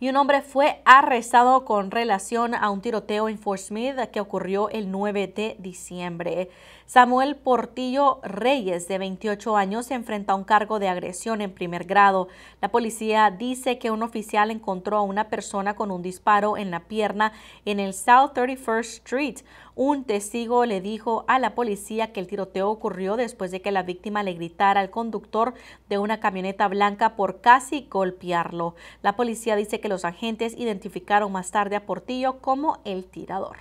y un hombre fue arrestado con relación a un tiroteo en Fort Smith que ocurrió el 9 de diciembre. Samuel Portillo Reyes, de 28 años, se enfrenta a un cargo de agresión en primer grado. La policía dice que un oficial encontró a una persona con un disparo en la pierna en el South 31st Street. Un testigo le dijo a la policía que el tiroteo ocurrió después de que la víctima le gritara al conductor de una camioneta blanca por casi golpearlo. La policía dice que los agentes identificaron más tarde a Portillo como el tirador.